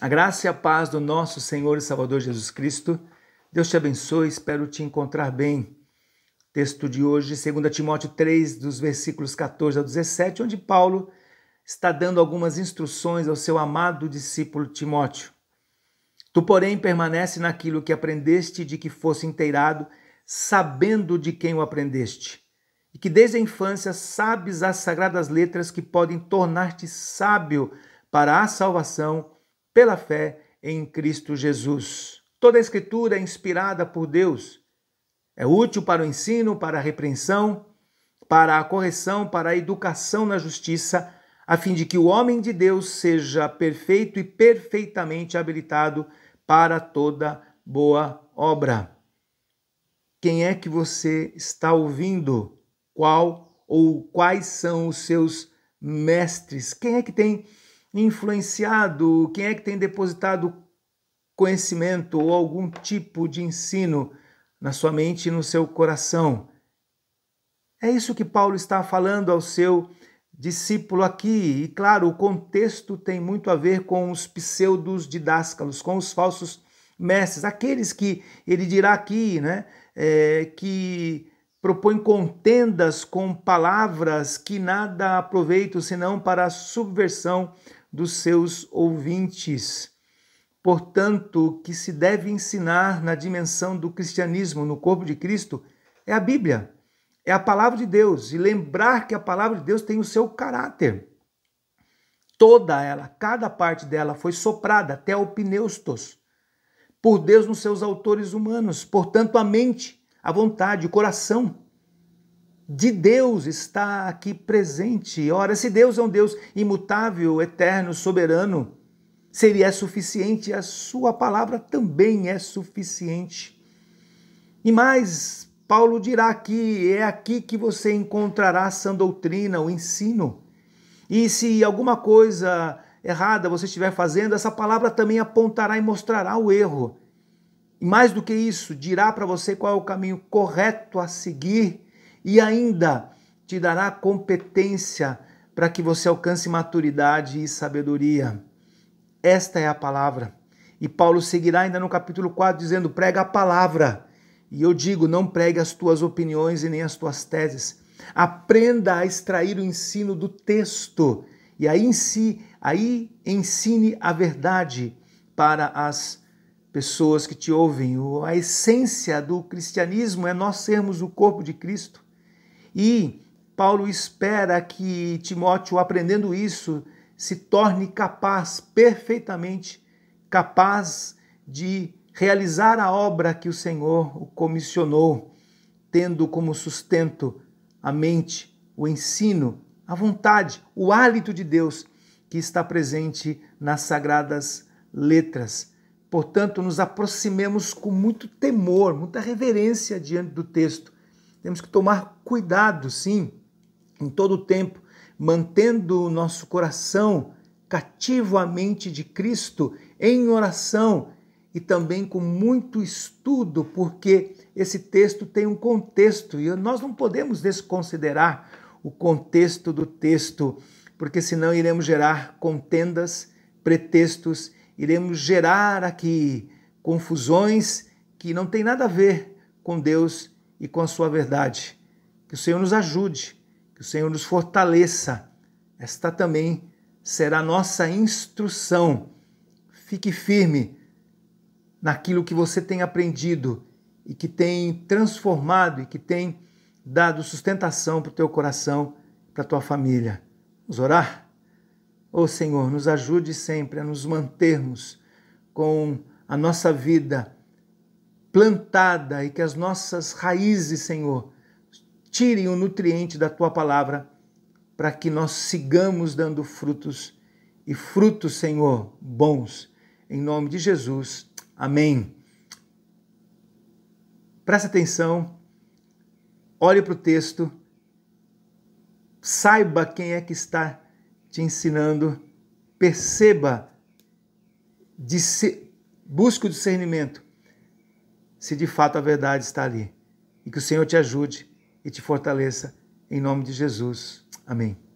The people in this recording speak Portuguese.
A graça e a paz do nosso Senhor e Salvador Jesus Cristo. Deus te abençoe, espero te encontrar bem. Texto de hoje, 2 Timóteo 3, dos versículos 14 a 17, onde Paulo está dando algumas instruções ao seu amado discípulo Timóteo. Tu, porém, permanece naquilo que aprendeste de que fosse inteirado, sabendo de quem o aprendeste, e que desde a infância sabes as sagradas letras que podem tornar-te sábio para a salvação pela fé em Cristo Jesus. Toda a Escritura é inspirada por Deus. É útil para o ensino, para a repreensão, para a correção, para a educação na justiça, a fim de que o homem de Deus seja perfeito e perfeitamente habilitado para toda boa obra. Quem é que você está ouvindo? Qual ou quais são os seus mestres? Quem é que tem influenciado, quem é que tem depositado conhecimento ou algum tipo de ensino na sua mente e no seu coração. É isso que Paulo está falando ao seu discípulo aqui. E claro, o contexto tem muito a ver com os pseudos didáscalos, com os falsos mestres, aqueles que ele dirá aqui, né, é, que propõem contendas com palavras que nada aproveitam senão para a subversão dos seus ouvintes. Portanto, o que se deve ensinar na dimensão do cristianismo, no corpo de Cristo, é a Bíblia, é a palavra de Deus. E lembrar que a palavra de Deus tem o seu caráter. Toda ela, cada parte dela foi soprada até o pneustos por Deus nos seus autores humanos. Portanto, a mente, a vontade, o coração de Deus está aqui presente. Ora, se Deus é um Deus imutável, eterno, soberano, se ele é suficiente, a sua palavra também é suficiente. E mais, Paulo dirá que é aqui que você encontrará a sã doutrina, o ensino. E se alguma coisa errada você estiver fazendo, essa palavra também apontará e mostrará o erro. E mais do que isso, dirá para você qual é o caminho correto a seguir e ainda te dará competência para que você alcance maturidade e sabedoria. Esta é a palavra. E Paulo seguirá ainda no capítulo 4 dizendo: prega a palavra. E eu digo: não pregue as tuas opiniões e nem as tuas teses. Aprenda a extrair o ensino do texto e aí em si, aí ensine a verdade para as pessoas que te ouvem. A essência do cristianismo é nós sermos o corpo de Cristo e Paulo espera que Timóteo, aprendendo isso, se torne capaz, perfeitamente capaz de realizar a obra que o Senhor o comissionou, tendo como sustento a mente, o ensino, a vontade, o hálito de Deus que está presente nas sagradas letras. Portanto, nos aproximemos com muito temor, muita reverência diante do texto temos que tomar cuidado, sim, em todo o tempo, mantendo o nosso coração cativo à mente de Cristo em oração e também com muito estudo, porque esse texto tem um contexto e nós não podemos desconsiderar o contexto do texto, porque senão iremos gerar contendas, pretextos, iremos gerar aqui confusões que não tem nada a ver com Deus e com a sua verdade. Que o Senhor nos ajude, que o Senhor nos fortaleça. Esta também será nossa instrução. Fique firme naquilo que você tem aprendido e que tem transformado e que tem dado sustentação para o teu coração, para a tua família. Vamos orar? Ô oh, Senhor, nos ajude sempre a nos mantermos com a nossa vida plantada e que as nossas raízes, Senhor, tirem o nutriente da tua palavra para que nós sigamos dando frutos e frutos, Senhor, bons. Em nome de Jesus. Amém. Presta atenção, olhe para o texto, saiba quem é que está te ensinando, perceba, busque o discernimento se de fato a verdade está ali. E que o Senhor te ajude e te fortaleça, em nome de Jesus. Amém.